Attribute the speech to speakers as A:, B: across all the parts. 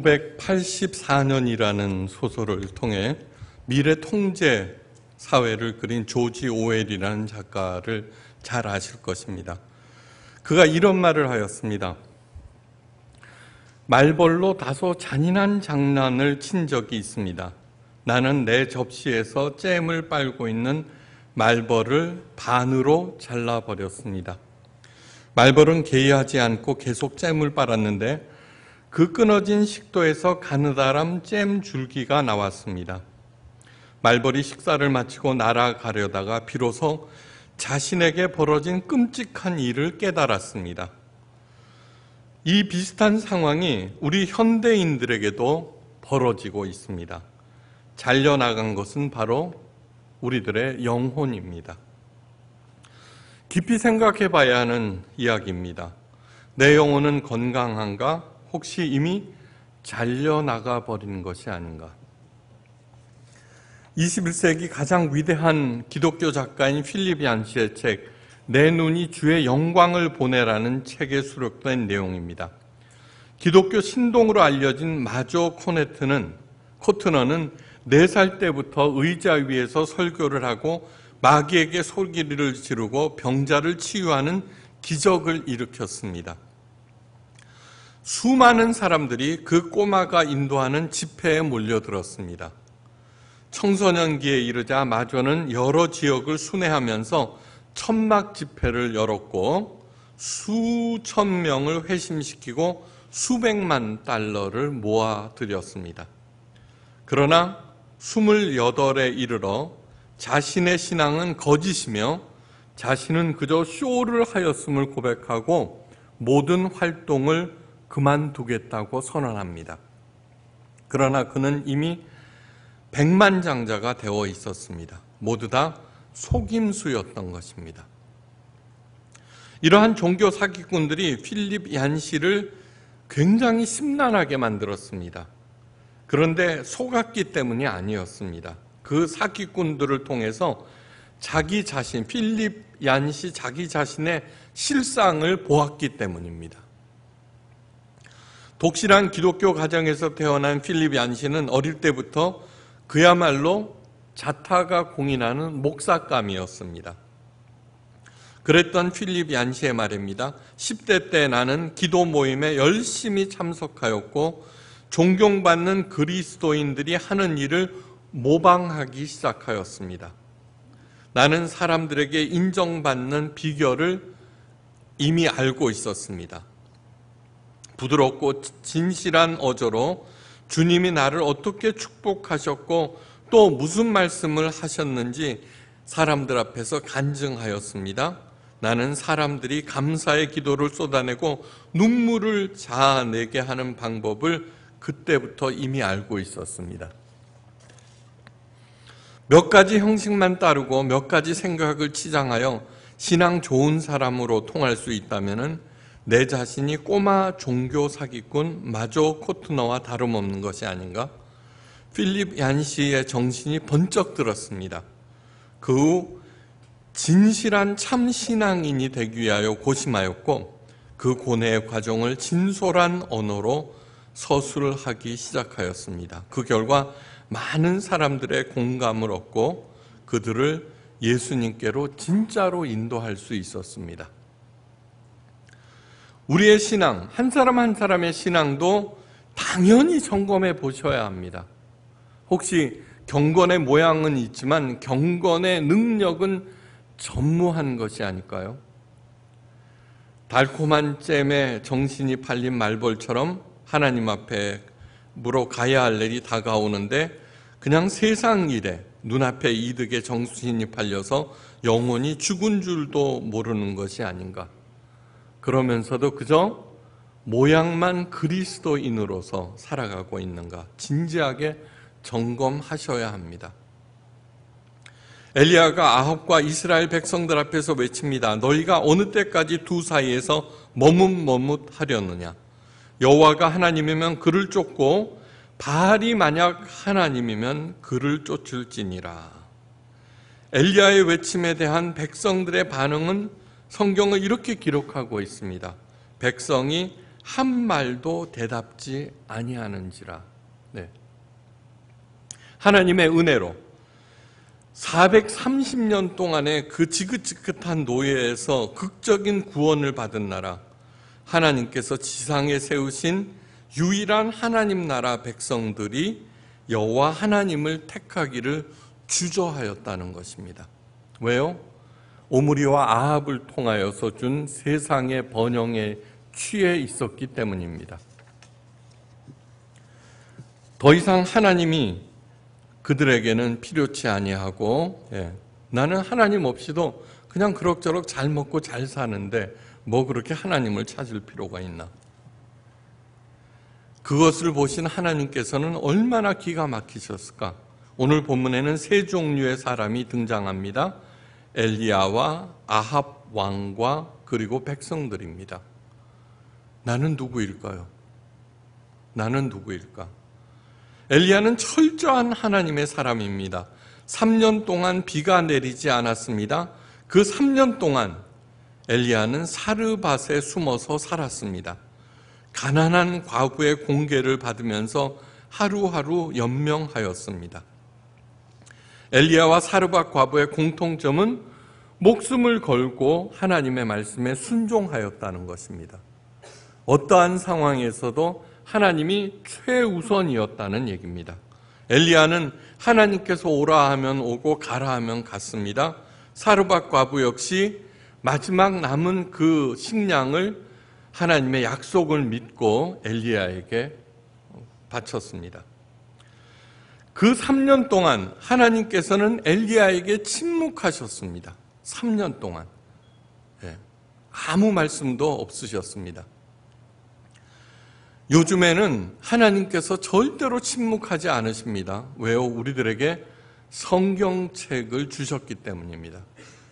A: 1984년이라는 소설을 통해 미래 통제 사회를 그린 조지 오웰이라는 작가를 잘 아실 것입니다. 그가 이런 말을 하였습니다. 말벌로 다소 잔인한 장난을 친 적이 있습니다. 나는 내 접시에서 잼을 빨고 있는 말벌을 반으로 잘라버렸습니다. 말벌은 개의하지 않고 계속 잼을 빨았는데 그 끊어진 식도에서 가느다란 잼 줄기가 나왔습니다. 말벌이 식사를 마치고 날아가려다가 비로소 자신에게 벌어진 끔찍한 일을 깨달았습니다. 이 비슷한 상황이 우리 현대인들에게도 벌어지고 있습니다. 잘려나간 것은 바로 우리들의 영혼입니다. 깊이 생각해 봐야 하는 이야기입니다. 내 영혼은 건강한가? 혹시 이미 잘려나가 버리는 것이 아닌가. 21세기 가장 위대한 기독교 작가인 필립 얀시의 책, 내 눈이 주의 영광을 보내라는 책에 수록된 내용입니다. 기독교 신동으로 알려진 마조 코네트는, 코트너는 4살 때부터 의자 위에서 설교를 하고 마귀에게 솔기를 지르고 병자를 치유하는 기적을 일으켰습니다. 수많은 사람들이 그 꼬마가 인도하는 집회에 몰려들었습니다. 청소년기에 이르자 마조는 여러 지역을 순회하면서 천막 집회를 열었고 수천 명을 회심시키고 수백만 달러를 모아드렸습니다 그러나 28에 이르러 자신의 신앙은 거짓이며 자신은 그저 쇼를 하였음을 고백하고 모든 활동을 그만두겠다고 선언합니다. 그러나 그는 이미 백만장자가 되어 있었습니다. 모두 다 속임수였던 것입니다. 이러한 종교 사기꾼들이 필립 얀시를 굉장히 심란하게 만들었습니다. 그런데 속았기 때문이 아니었습니다. 그 사기꾼들을 통해서 자기 자신, 필립 얀시 자기 자신의 실상을 보았기 때문입니다. 독실한 기독교 가정에서 태어난 필립 얀시는 어릴 때부터 그야말로 자타가 공인하는 목사감이었습니다. 그랬던 필립 얀시의 말입니다. 10대 때 나는 기도 모임에 열심히 참석하였고 존경받는 그리스도인들이 하는 일을 모방하기 시작하였습니다. 나는 사람들에게 인정받는 비결을 이미 알고 있었습니다. 부드럽고 진실한 어조로 주님이 나를 어떻게 축복하셨고 또 무슨 말씀을 하셨는지 사람들 앞에서 간증하였습니다. 나는 사람들이 감사의 기도를 쏟아내고 눈물을 자아내게 하는 방법을 그때부터 이미 알고 있었습니다. 몇 가지 형식만 따르고 몇 가지 생각을 치장하여 신앙 좋은 사람으로 통할 수 있다면 내 자신이 꼬마 종교 사기꾼 마조 코트너와 다름없는 것이 아닌가? 필립 얀시의 정신이 번쩍 들었습니다. 그 후 진실한 참 신앙인이 되기 위하여 고심하였고 그 고뇌의 과정을 진솔한 언어로 서술하기 시작하였습니다. 그 결과 많은 사람들의 공감을 얻고 그들을 예수님께로 진짜로 인도할 수 있었습니다. 우리의 신앙, 한 사람 한 사람의 신앙도 당연히 점검해 보셔야 합니다. 혹시 경건의 모양은 있지만 경건의 능력은 전무한 것이 아닐까요? 달콤한 잼에 정신이 팔린 말벌처럼 하나님 앞에 물어 가야 할 일이 다가오는데 그냥 세상 일에 눈앞에 이득에 정신이 팔려서 영혼이 죽은 줄도 모르는 것이 아닌가. 그러면서도 그저 모양만 그리스도인으로서 살아가고 있는가 진지하게 점검하셔야 합니다. 엘리야가 아합과 이스라엘 백성들 앞에서 외칩니다. 너희가 어느 때까지 두 사이에서 머뭇머뭇하려느냐? 여호와가 하나님이면 그를 쫓고 바알이 만약 하나님이면 그를 쫓을지니라. 엘리야의 외침에 대한 백성들의 반응은 성경은 이렇게 기록하고 있습니다. 백성이 한 말도 대답지 아니하는지라. 네. 하나님의 은혜로 430년 동안의 그 지긋지긋한 노예에서 극적인 구원을 받은 나라, 하나님께서 지상에 세우신 유일한 하나님 나라 백성들이 여호와 하나님을 택하기를 주저하였다는 것입니다. 왜요? 오므리와 아합을 통하여서 준 세상의 번영에 취해 있었기 때문입니다. 더 이상 하나님이 그들에게는 필요치 아니하고 예, 나는 하나님 없이도 그냥 그럭저럭 잘 먹고 잘 사는데 뭐 그렇게 하나님을 찾을 필요가 있나? 그것을 보신 하나님께서는 얼마나 기가 막히셨을까? 오늘 본문에는 세 종류의 사람이 등장합니다. 엘리야와 아합 왕과 그리고 백성들입니다. 나는 누구일까요? 나는 누구일까? 엘리야는 철저한 하나님의 사람입니다. 3년 동안 비가 내리지 않았습니다. 그 3년 동안 엘리야는 사르밭에 숨어서 살았습니다. 가난한 과부의 공개를 받으면서 하루하루 연명하였습니다. 엘리야와 사르밧 과부의 공통점은 목숨을 걸고 하나님의 말씀에 순종하였다는 것입니다. 어떠한 상황에서도 하나님이 최우선이었다는 얘기입니다. 엘리야는 하나님께서 오라 하면 오고 가라 하면 갔습니다. 사르밧 과부 역시 마지막 남은 그 식량을 하나님의 약속을 믿고 엘리야에게 바쳤습니다. 그 3년 동안 하나님께서는 엘리야에게 침묵하셨습니다. 3년 동안. 예, 아무 말씀도 없으셨습니다. 요즘에는 하나님께서 절대로 침묵하지 않으십니다. 왜요? 우리들에게 성경책을 주셨기 때문입니다.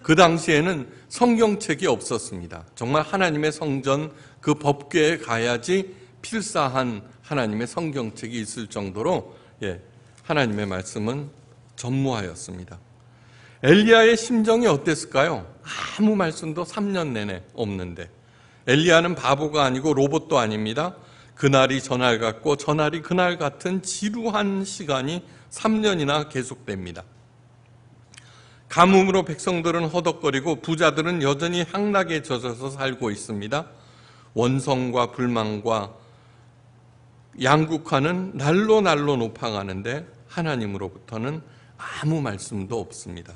A: 그 당시에는 성경책이 없었습니다. 정말 하나님의 성전 그 법궤에 가야지 필사한 하나님의 성경책이 있을 정도로 예, 하나님의 말씀은 전무하였습니다. 엘리야의 심정이 어땠을까요? 아무 말씀도 3년 내내 없는데 엘리야는 바보가 아니고 로봇도 아닙니다. 그날이 전날 같고 전날이 그날 같은 지루한 시간이 3년이나 계속됩니다. 가뭄으로 백성들은 허덕거리고 부자들은 여전히 향락에 젖어서 살고 있습니다. 원성과 불만과 양국화는 날로 날로 높아가는데 하나님으로부터는 아무 말씀도 없습니다.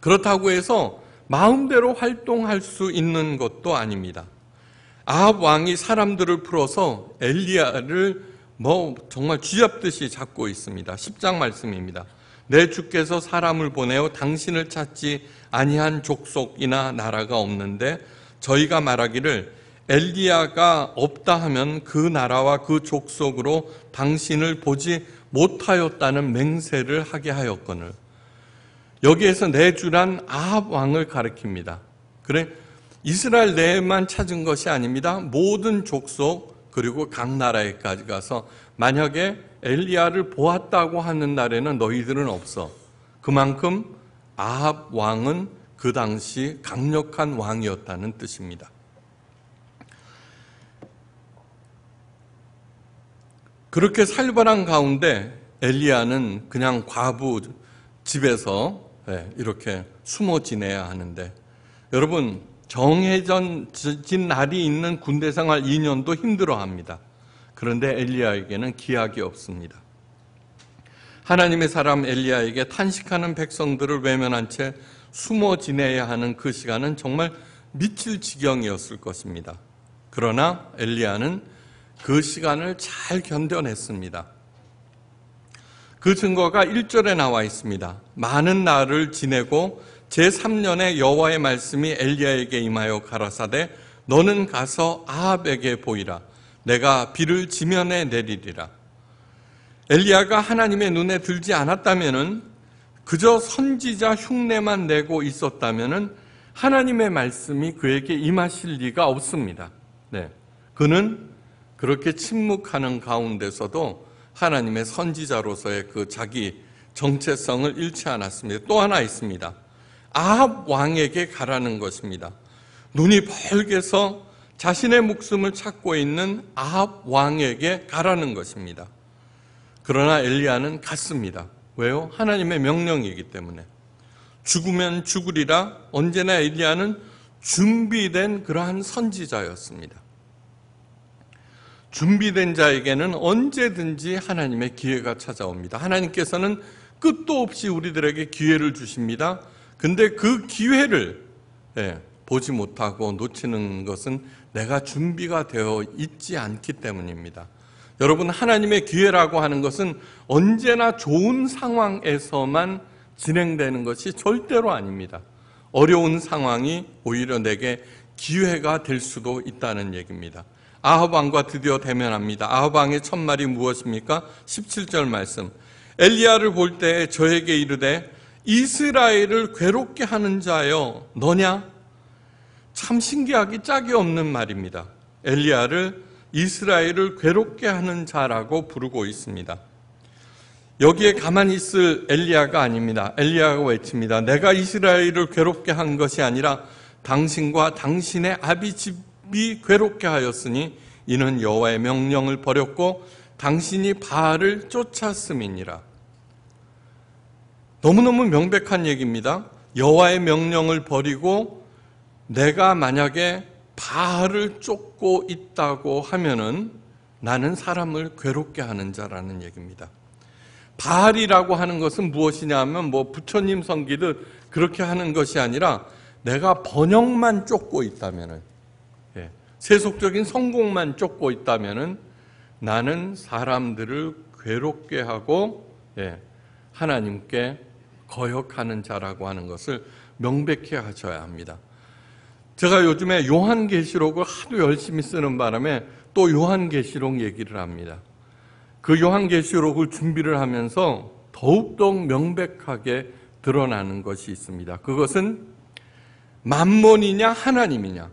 A: 그렇다고 해서 마음대로 활동할 수 있는 것도 아닙니다. 아합 왕이 사람들을 풀어서 엘리야를 뭐 정말 쥐잡듯이 잡고 있습니다. 10장 말씀입니다. 내 주께서 사람을 보내어 당신을 찾지 아니한 족속이나 나라가 없는데 저희가 말하기를 엘리야가 없다 하면 그 나라와 그 족속으로 당신을 보지 못하였다는 맹세를 하게 하였거늘 여기에서 내주란 네 아합 왕을 가리킵니다. 그래 이스라엘 내에만 찾은 것이 아닙니다. 모든 족속 그리고 각 나라에까지 가서 만약에 엘리야를 보았다고 하는 날에는 너희들은 없어. 그만큼 아합 왕은 그 당시 강력한 왕이었다는 뜻입니다. 그렇게 살벌한 가운데 엘리야는 그냥 과부 집에서 예, 이렇게 숨어 지내야 하는데 여러분 정해진 날이 있는 군대 생활 2년도 힘들어합니다. 그런데 엘리야에게는 기약이 없습니다. 하나님의 사람 엘리야에게 탄식하는 백성들을 외면한 채 숨어 지내야 하는 그 시간은 정말 미칠 지경이었을 것입니다. 그러나 엘리야는 그 시간을 잘 견뎌냈습니다. 그 증거가 1절에 나와 있습니다. 많은 날을 지내고 제3년에 여호와의 말씀이 엘리야에게 임하여 가라사대 너는 가서 아합에게 보이라 내가 비를 지면에 내리리라. 엘리야가 하나님의 눈에 들지 않았다면은 그저 선지자 흉내만 내고 있었다면은 하나님의 말씀이 그에게 임하실 리가 없습니다. 네. 그는 그렇게 침묵하는 가운데서도 하나님의 선지자로서의 그 자기 정체성을 잃지 않았습니다. 또 하나 있습니다. 아합 왕에게 가라는 것입니다. 눈이 벌게서 자신의 목숨을 찾고 있는 아합 왕에게 가라는 것입니다. 그러나 엘리야는 갔습니다. 왜요? 하나님의 명령이기 때문에. 죽으면 죽으리라 언제나 엘리야는 준비된 그러한 선지자였습니다. 준비된 자에게는 언제든지 하나님의 기회가 찾아옵니다. 하나님께서는 끝도 없이 우리들에게 기회를 주십니다. 근데 그 기회를 예, 보지 못하고 놓치는 것은 내가 준비가 되어 있지 않기 때문입니다. 여러분, 하나님의 기회라고 하는 것은 언제나 좋은 상황에서만 진행되는 것이 절대로 아닙니다. 어려운 상황이 오히려 내게 기회가 될 수도 있다는 얘기입니다. 아합 왕과 드디어 대면합니다. 아합 왕의 첫 말이 무엇입니까? 17절 말씀. 엘리야를 볼 때 저에게 이르되 이스라엘을 괴롭게 하는 자여 너냐? 참 신기하기 짝이 없는 말입니다. 엘리야를 이스라엘을 괴롭게 하는 자라고 부르고 있습니다. 여기에 가만히 있을 엘리야가 아닙니다. 엘리야가 외칩니다. 내가 이스라엘을 괴롭게 한 것이 아니라 당신과 당신의 아비 집이 괴롭게 하였으니 이는 여호와의 명령을 버렸고 당신이 바알을 쫓았음이니라. 너무너무 명백한 얘기입니다. 여호와의 명령을 버리고 내가 만약에 바알을 쫓고 있다고 하면은 나는 사람을 괴롭게 하는 자라는 얘기입니다. 바알이라고 하는 것은 무엇이냐 하면 뭐 부처님 성기를 그렇게 하는 것이 아니라 내가 번영만 쫓고 있다면은 세속적인 성공만 쫓고 있다면 나는 사람들을 괴롭게 하고 예, 하나님께 거역하는 자라고 하는 것을 명백히 하셔야 합니다. 제가 요즘에 요한계시록을 하도 열심히 쓰는 바람에 또 요한계시록 얘기를 합니다. 그 요한계시록을 준비를 하면서 더욱더 명백하게 드러나는 것이 있습니다. 그것은 만몬이냐 하나님이냐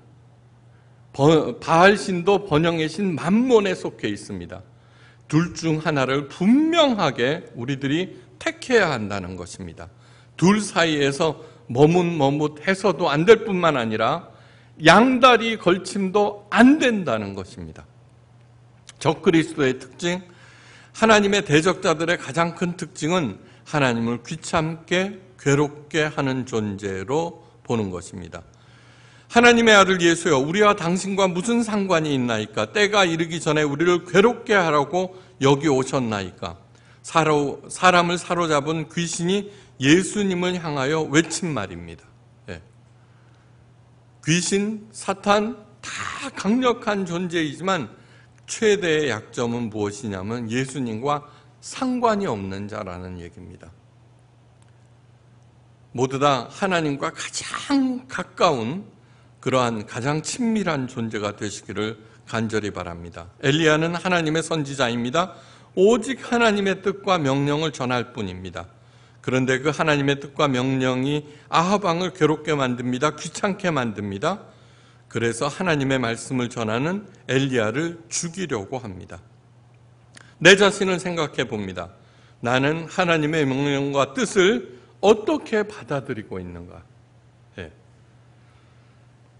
A: 바알 신도 번영의 신 만몬에 속해 있습니다. 둘 중 하나를 분명하게 우리들이 택해야 한다는 것입니다. 둘 사이에서 머뭇머뭇해서도 안 될 뿐만 아니라 양다리 걸침도 안 된다는 것입니다. 적그리스도의 특징, 하나님의 대적자들의 가장 큰 특징은 하나님을 귀찮게 괴롭게 하는 존재로 보는 것입니다. 하나님의 아들 예수여 우리와 당신과 무슨 상관이 있나이까 때가 이르기 전에 우리를 괴롭게 하라고 여기 오셨나이까 사람을 사로잡은 귀신이 예수님을 향하여 외친 말입니다 예. 귀신, 사탄 다 강력한 존재이지만 최대의 약점은 무엇이냐면 예수님과 상관이 없는 자라는 얘기입니다 모두 다 하나님과 가장 가까운 그러한 가장 친밀한 존재가 되시기를 간절히 바랍니다. 엘리야는 하나님의 선지자입니다. 오직 하나님의 뜻과 명령을 전할 뿐입니다. 그런데 그 하나님의 뜻과 명령이 아하방을 괴롭게 만듭니다. 귀찮게 만듭니다. 그래서 하나님의 말씀을 전하는 엘리야를 죽이려고 합니다. 내 자신을 생각해 봅니다. 나는 하나님의 명령과 뜻을 어떻게 받아들이고 있는가?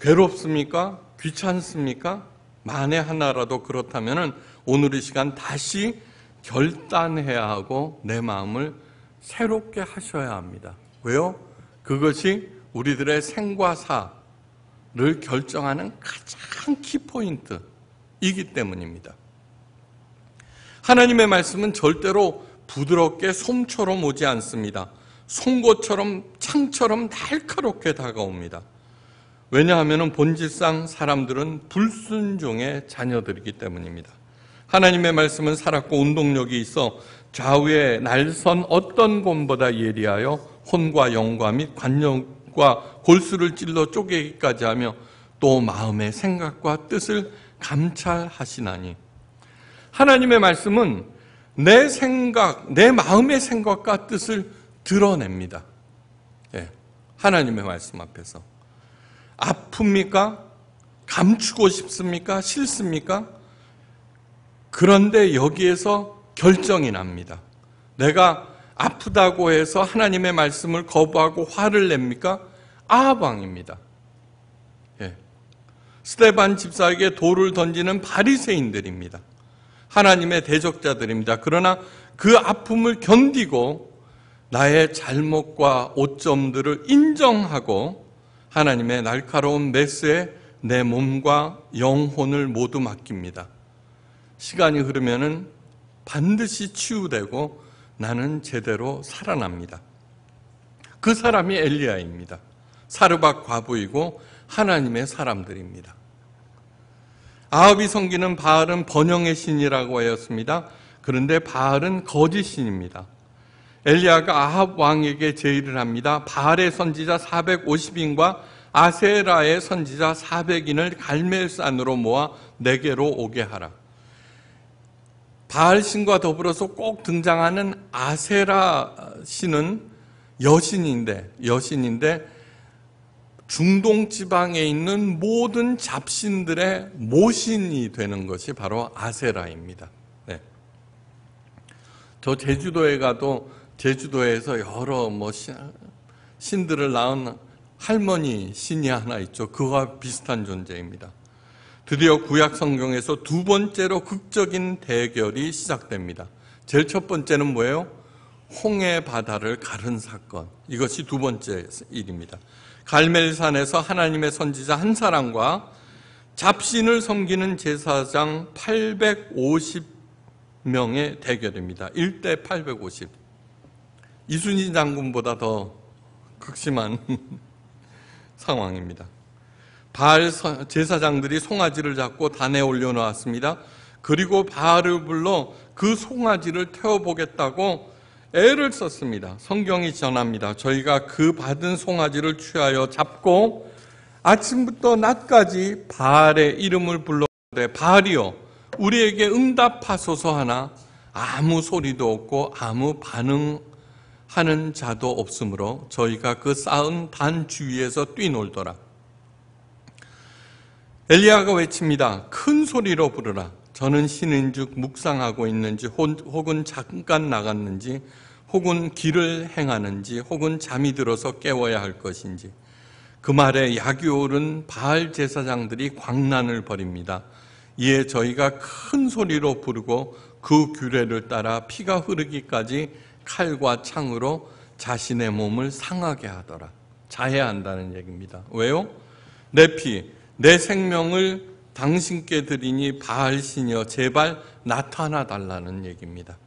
A: 괴롭습니까? 귀찮습니까? 만에 하나라도 그렇다면 오늘 이 시간 다시 결단해야 하고 내 마음을 새롭게 하셔야 합니다. 왜요? 그것이 우리들의 생과 사를 결정하는 가장 키포인트이기 때문입니다. 하나님의 말씀은 절대로 부드럽게 솜처럼 오지 않습니다. 송곳처럼 창처럼 날카롭게 다가옵니다. 왜냐하면 본질상 사람들은 불순종의 자녀들이기 때문입니다. 하나님의 말씀은 살았고 운동력이 있어 좌우의 날선 어떤 곰보다 예리하여 혼과 영과 및 관념과 골수를 찔러 쪼개기까지 하며 또 마음의 생각과 뜻을 감찰하시나니 하나님의 말씀은 내 생각, 내 마음의 생각과 뜻을 드러냅니다. 예, 하나님의 말씀 앞에서 아픕니까? 감추고 싶습니까? 싫습니까? 그런데 여기에서 결정이 납니다. 내가 아프다고 해서 하나님의 말씀을 거부하고 화를 냅니까? 아방입니다. 예. 스테반 집사에게 돌을 던지는 바리새인들입니다. 하나님의 대적자들입니다. 그러나 그 아픔을 견디고 나의 잘못과 오점들을 인정하고 하나님의 날카로운 메스에 내 몸과 영혼을 모두 맡깁니다. 시간이 흐르면 반드시 치유되고 나는 제대로 살아납니다. 그 사람이 엘리야입니다. 사르박 과부이고 하나님의 사람들입니다. 아합이 섬기는 바알은 번영의 신이라고 하였습니다. 그런데 바알은 거짓 신입니다. 엘리야가 아합 왕에게 제의를 합니다. 바알의 선지자 450인과 아세라의 선지자 400인을 갈멜산으로 모아 내게로 오게 하라. 바알 신과 더불어서 꼭 등장하는 아세라 신은 여신인데 여신인데 중동 지방에 있는 모든 잡신들의 모신이 되는 것이 바로 아세라입니다. 네. 저 제주도에 가도 제주도에서 여러 뭐 신들을 낳은 할머니 신이 하나 있죠. 그와 비슷한 존재입니다. 드디어 구약 성경에서 두 번째로 극적인 대결이 시작됩니다. 제일 첫 번째는 뭐예요? 홍해 바다를 가른 사건. 이것이 두 번째 일입니다. 갈멜산에서 하나님의 선지자 한 사람과 잡신을 섬기는 제사장 850명의 대결입니다. 1대 850. 이순희 장군보다 더 극심한 상황입니다. 바알 제사장들이 송아지를 잡고 단에 올려놓았습니다. 그리고 바알을 불러 그 송아지를 태워보겠다고 애를 썼습니다. 성경이 전합니다. 저희가 그 받은 송아지를 취하여 잡고 아침부터 낮까지 바알의 이름을 불러대 바알이여 우리에게 응답하소서 하나 아무 소리도 없고 아무 반응 하는 자도 없으므로 저희가 그 쌓은 단 주위에서 뛰놀더라. 엘리야가 외칩니다. 큰 소리로 부르라. 저는 신인즉 묵상하고 있는지 혹은 잠깐 나갔는지 혹은 길을 행하는지 혹은 잠이 들어서 깨워야 할 것인지 그 말에 야기올은 바알 제사장들이 광난을 벌입니다. 이에 저희가 큰 소리로 부르고 그 규례를 따라 피가 흐르기까지 칼과 창으로 자신의 몸을 상하게 하더라. 자해한다는 얘기입니다. 왜요? 내 피, 내 생명을 당신께 드리니 바알신여 제발 나타나 달라는 얘기입니다.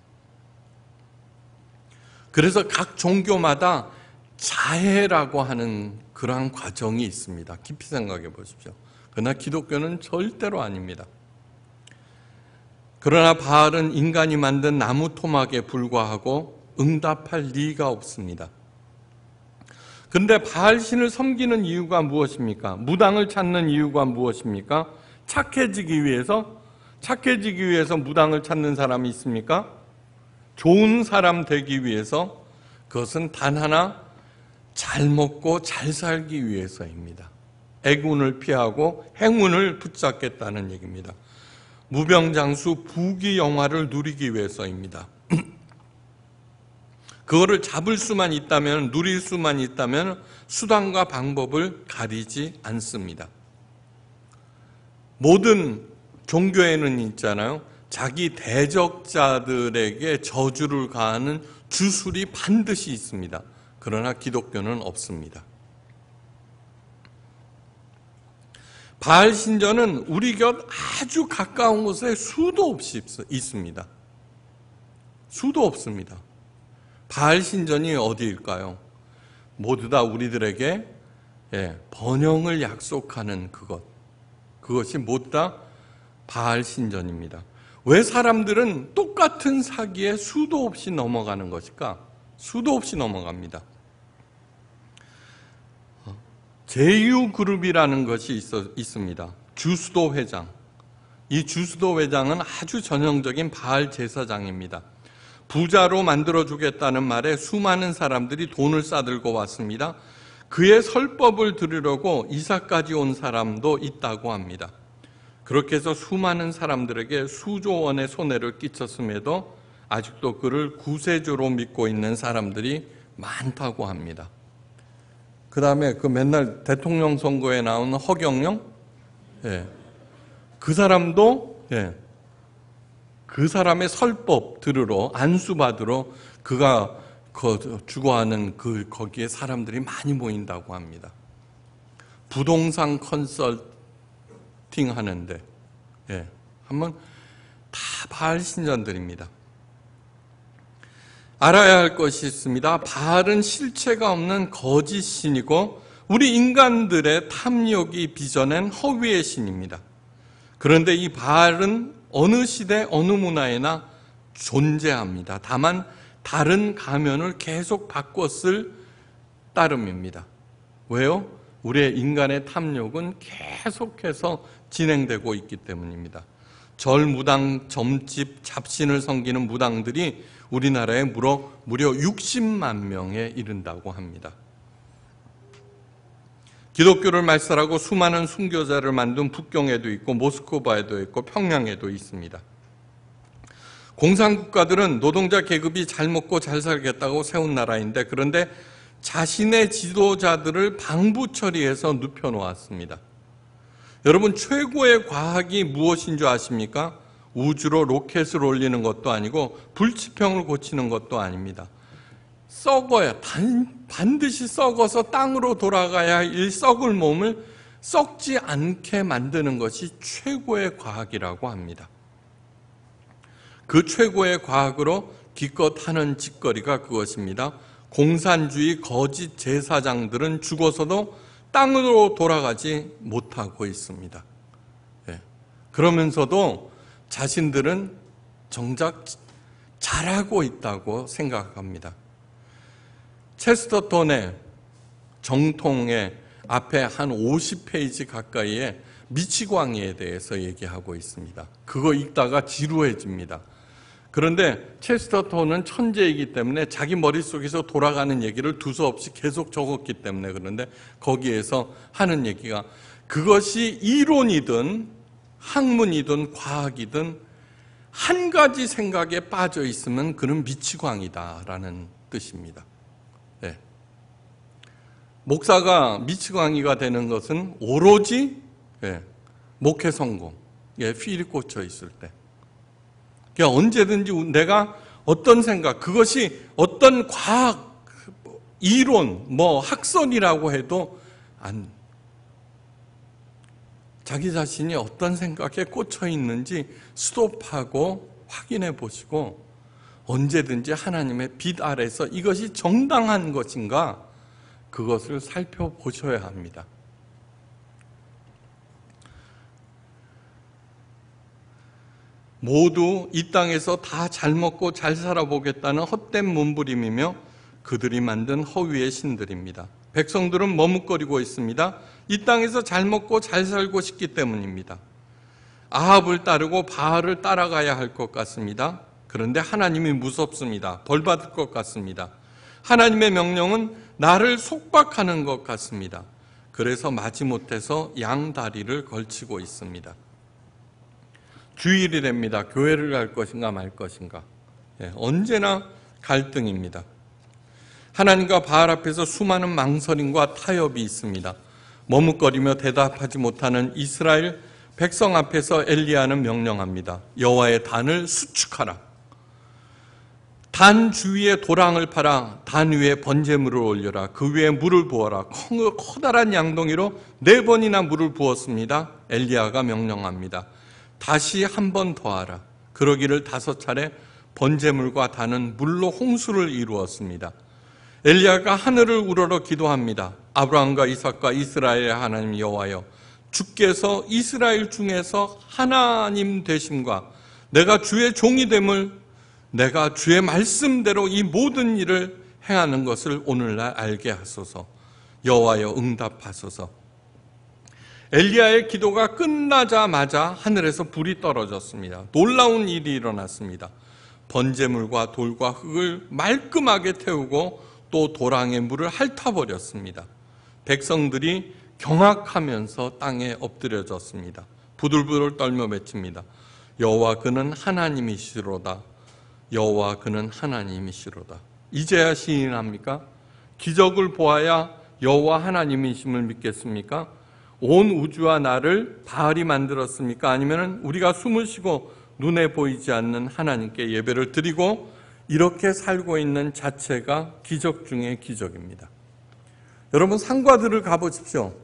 A: 그래서 각 종교마다 자해라고 하는 그러한 과정이 있습니다. 깊이 생각해 보십시오. 그러나 기독교는 절대로 아닙니다. 그러나 바알은 인간이 만든 나무 토막에 불과하고 응답할 리가 없습니다. 근데 바알신을 섬기는 이유가 무엇입니까? 무당을 찾는 이유가 무엇입니까? 착해지기 위해서? 착해지기 위해서 무당을 찾는 사람이 있습니까? 좋은 사람 되기 위해서? 그것은 단 하나 잘 먹고 잘 살기 위해서입니다. 애군을 피하고 행운을 붙잡겠다는 얘기입니다. 무병장수 부귀 영화를 누리기 위해서입니다. 그거를 잡을 수만 있다면 누릴 수만 있다면 수단과 방법을 가리지 않습니다. 모든 종교에는 있잖아요. 자기 대적자들에게 저주를 가하는 주술이 반드시 있습니다. 그러나 기독교는 없습니다. 바알 신전은 우리 곁 아주 가까운 곳에 수도 없이 있습니다. 수도 없습니다. 바알 신전이 어디일까요? 모두 다 우리들에게 예, 번영을 약속하는 그것. 그것이 모두 다 바알 신전입니다. 왜 사람들은 똑같은 사기에 수도 없이 넘어가는 것일까? 수도 없이 넘어갑니다. 제휴그룹이라는 것이 있어, 있습니다. 주수도 회장. 이 주수도 회장은 아주 전형적인 바알 제사장입니다. 부자로 만들어주겠다는 말에 수많은 사람들이 돈을 싸들고 왔습니다. 그의 설법을 들으려고 이사까지 온 사람도 있다고 합니다. 그렇게 해서 수많은 사람들에게 수조 원의 손해를 끼쳤음에도 아직도 그를 구세주로 믿고 있는 사람들이 많다고 합니다. 그 다음에 그 맨날 대통령 선거에 나오는 허경영? 예. 그 사람도, 예. 그 사람의 설법 들으러 안수받으러 그가 주거하는 그 거기에 사람들이 많이 모인다고 합니다. 부동산 컨설팅 하는데 예, 한번 다발 신전들입니다. 알아야 할 것이 있습니다. 바알은 실체가 없는 거짓 신이고 우리 인간들의 탐욕이 빚어낸 허위의 신입니다. 그런데 이 바알은 어느 시대 어느 문화에나 존재합니다. 다만 다른 가면을 계속 바꿨을 따름입니다. 왜요? 우리의 인간의 탐욕은 계속해서 진행되고 있기 때문입니다. 절무당, 점집, 잡신을 섬기는 무당들이 우리나라에 무려 60만 명에 이른다고 합니다. 기독교를 말살하고 수많은 순교자를 만든 북경에도 있고 모스크바에도 있고 평양에도 있습니다. 공산국가들은 노동자 계급이 잘 먹고 잘 살겠다고 세운 나라인데 그런데 자신의 지도자들을 방부 처리해서 눕혀 놓았습니다. 여러분 최고의 과학이 무엇인 줄 아십니까? 우주로 로켓을 올리는 것도 아니고 불치병을 고치는 것도 아닙니다. 썩어야 반, 반드시 썩어서 땅으로 돌아가야 이 썩을 몸을 썩지 않게 만드는 것이 최고의 과학이라고 합니다. 그 최고의 과학으로 기껏 하는 짓거리가 그것입니다. 공산주의 거짓 제사장들은 죽어서도 땅으로 돌아가지 못하고 있습니다. 예. 그러면서도 자신들은 정작 잘하고 있다고 생각합니다. 체스터톤의 정통의 앞에 한 50페이지 가까이에 미치광이에 대해서 얘기하고 있습니다. 그거 읽다가 지루해집니다. 그런데 체스터톤은 천재이기 때문에 자기 머릿속에서 돌아가는 얘기를 두서없이 계속 적었기 때문에 그런데 거기에서 하는 얘기가 그것이 이론이든 학문이든 과학이든 한 가지 생각에 빠져 있으면 그는 미치광이다라는 뜻입니다. 목사가 미치 광이가 되는 것은 오로지 예, 목회 성공, 예, 필이 꽂혀 있을 때. 그러니까 언제든지 내가 어떤 생각, 그것이 어떤 과학, 이론, 뭐 학설이라고 해도 안 자기 자신이 어떤 생각에 꽂혀 있는지 스톱하고 확인해 보시고 언제든지 하나님의 빛 아래서 이것이 정당한 것인가 그것을 살펴보셔야 합니다. 모두 이 땅에서 다 잘 먹고 잘 살아보겠다는 헛된 몸부림이며 그들이 만든 허위의 신들입니다. 백성들은 머뭇거리고 있습니다. 이 땅에서 잘 먹고 잘 살고 싶기 때문입니다. 아합을 따르고 바알을 따라가야 할 것 같습니다. 그런데 하나님이 무섭습니다. 벌 받을 것 같습니다. 하나님의 명령은 나를 속박하는 것 같습니다. 그래서 마지못해서 양다리를 걸치고 있습니다. 주일이 됩니다. 교회를 갈 것인가 말 것인가. 예, 언제나 갈등입니다. 하나님과 바알 앞에서 수많은 망설임과 타협이 있습니다. 머뭇거리며 대답하지 못하는 이스라엘 백성 앞에서 엘리야는 명령합니다. 여호와의 단을 수축하라. 단 주위에 도랑을 팔아 단 위에 번제물을 올려라 그 위에 물을 부어라 커다란 양동이로 네 번이나 물을 부었습니다 엘리야가 명령합니다 다시 한 번 더하라 그러기를 다섯 차례 번제물과 단은 물로 홍수를 이루었습니다 엘리야가 하늘을 우러러 기도합니다 아브라함과 이삭과 이스라엘의 하나님 여호와여 주께서 이스라엘 중에서 하나님 되심과 내가 주의 종이 됨을 내가 주의 말씀대로 이 모든 일을 행하는 것을 오늘날 알게 하소서. 여호와여 응답하소서. 엘리야의 기도가 끝나자마자 하늘에서 불이 떨어졌습니다. 놀라운 일이 일어났습니다. 번제물과 돌과 흙을 말끔하게 태우고 또 도랑의 물을 핥아버렸습니다. 백성들이 경악하면서 땅에 엎드려졌습니다. 부들부들 떨며 외칩니다. 여호와 그는 하나님이시로다. 여호와 그는 하나님이시로다. 이제야 시인합니까? 기적을 보아야 여호와 하나님이심을 믿겠습니까? 온 우주와 나를 바알이 만들었습니까? 아니면 우리가 숨을 쉬고 눈에 보이지 않는 하나님께 예배를 드리고 이렇게 살고 있는 자체가 기적 중의 기적입니다. 여러분 산과들을 가보십시오.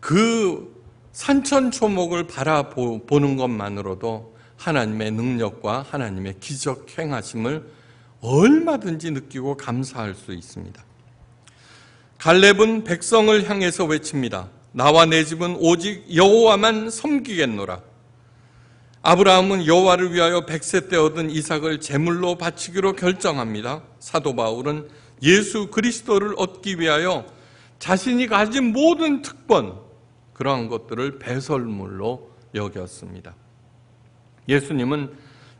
A: 그 산천 초목을 바라보는 것만으로도 하나님의 능력과 하나님의 기적 행하심을 얼마든지 느끼고 감사할 수 있습니다. 갈렙은 백성을 향해서 외칩니다. 나와 내 집은 오직 여호와만 섬기겠노라. 아브라함은 여호와를 위하여 백세 때 얻은 이삭을 제물로 바치기로 결정합니다. 사도 바울은 예수 그리스도를 얻기 위하여 자신이 가진 모든 특권 그러한 것들을 배설물로 여겼습니다. 예수님은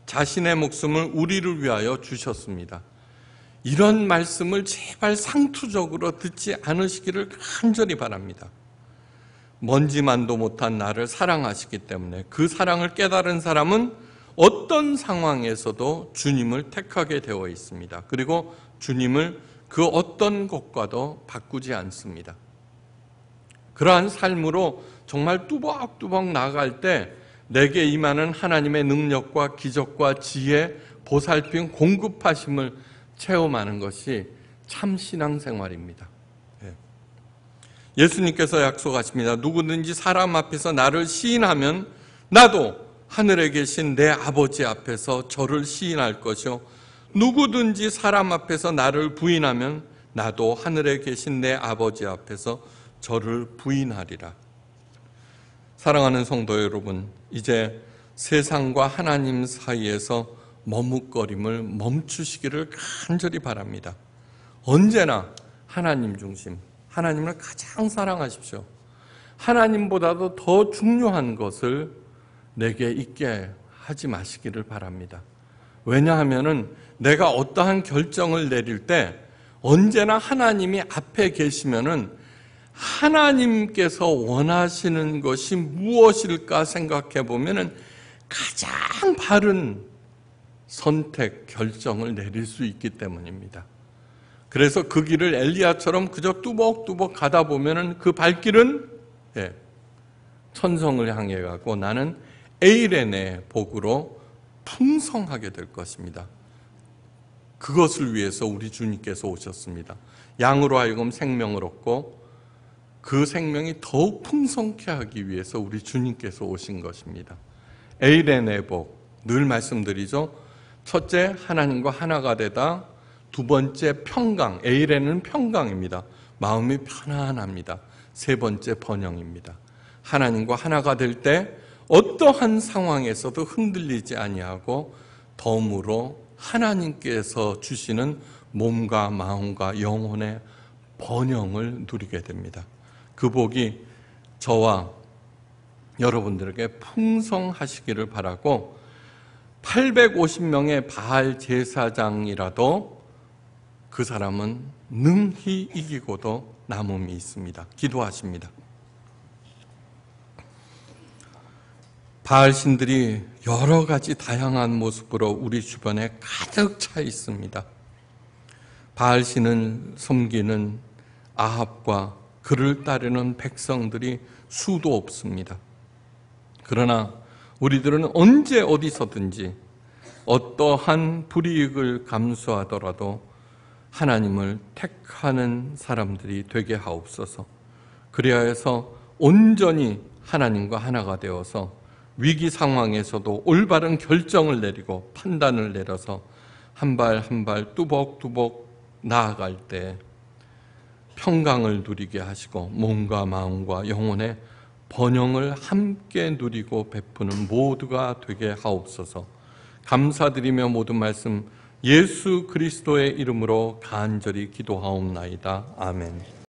A: 자신의 목숨을 우리를 위하여 주셨습니다. 이런 말씀을 제발 상투적으로 듣지 않으시기를 간절히 바랍니다. 먼지만도 못한 나를 사랑하시기 때문에 그 사랑을 깨달은 사람은 어떤 상황에서도 주님을 택하게 되어 있습니다. 그리고 주님을 그 어떤 것과도 바꾸지 않습니다. 그러한 삶으로 정말 뚜벅뚜벅 나아갈 때 내게 임하는 하나님의 능력과 기적과 지혜, 보살핌, 공급하심을 체험하는 것이 참 신앙생활입니다. 예. 예수님께서 약속하십니다. 누구든지 사람 앞에서 나를 시인하면 나도 하늘에 계신 내 아버지 앞에서 저를 시인할 것이요. 누구든지 사람 앞에서 나를 부인하면 나도 하늘에 계신 내 아버지 앞에서 저를 부인하리라. 사랑하는 성도 여러분, 이제 세상과 하나님 사이에서 머뭇거림을 멈추시기를 간절히 바랍니다. 언제나 하나님 중심, 하나님을 가장 사랑하십시오. 하나님보다도 더 중요한 것을 내게 있게 하지 마시기를 바랍니다. 왜냐하면 내가 어떠한 결정을 내릴 때 언제나 하나님이 앞에 계시면은 하나님께서 원하시는 것이 무엇일까 생각해 보면 가장 바른 선택 결정을 내릴 수 있기 때문입니다. 그래서 그 길을 엘리야처럼 그저 뚜벅뚜벅 가다 보면그 발길은 예, 천성을 향해 가고 나는 에이렌의 복으로 풍성하게 될 것입니다. 그것을 위해서 우리 주님께서 오셨습니다. 양으로 하여금 생명을 얻고 그 생명이 더욱 풍성케 하기 위해서 우리 주님께서 오신 것입니다. 에이렌의 복, 늘 말씀드리죠. 첫째, 하나님과 하나가 되다. 두 번째, 평강. 에이렌은 평강입니다. 마음이 편안합니다. 세 번째, 번영입니다. 하나님과 하나가 될 때 어떠한 상황에서도 흔들리지 아니하고 덤으로 하나님께서 주시는 몸과 마음과 영혼의 번영을 누리게 됩니다. 그 복이 저와 여러분들에게 풍성하시기를 바라고 850명의 바알 제사장이라도 그 사람은 능히 이기고도 남음이 있습니다. 기도하십니다. 바알 신들이 여러 가지 다양한 모습으로 우리 주변에 가득 차 있습니다. 바알 신을 섬기는 아합과 그를 따르는 백성들이 수도 없습니다. 그러나 우리들은 언제 어디서든지 어떠한 불이익을 감수하더라도 하나님을 택하는 사람들이 되게 하옵소서. 그래야 해서 온전히 하나님과 하나가 되어서 위기 상황에서도 올바른 결정을 내리고 판단을 내려서 한 발 한 발 뚜벅뚜벅 나아갈 때 평강을 누리게 하시고 몸과 마음과 영혼의 번영을 함께 누리고 베푸는 모두가 되게 하옵소서. 감사드리며 모든 말씀 예수 그리스도의 이름으로 간절히 기도하옵나이다. 아멘.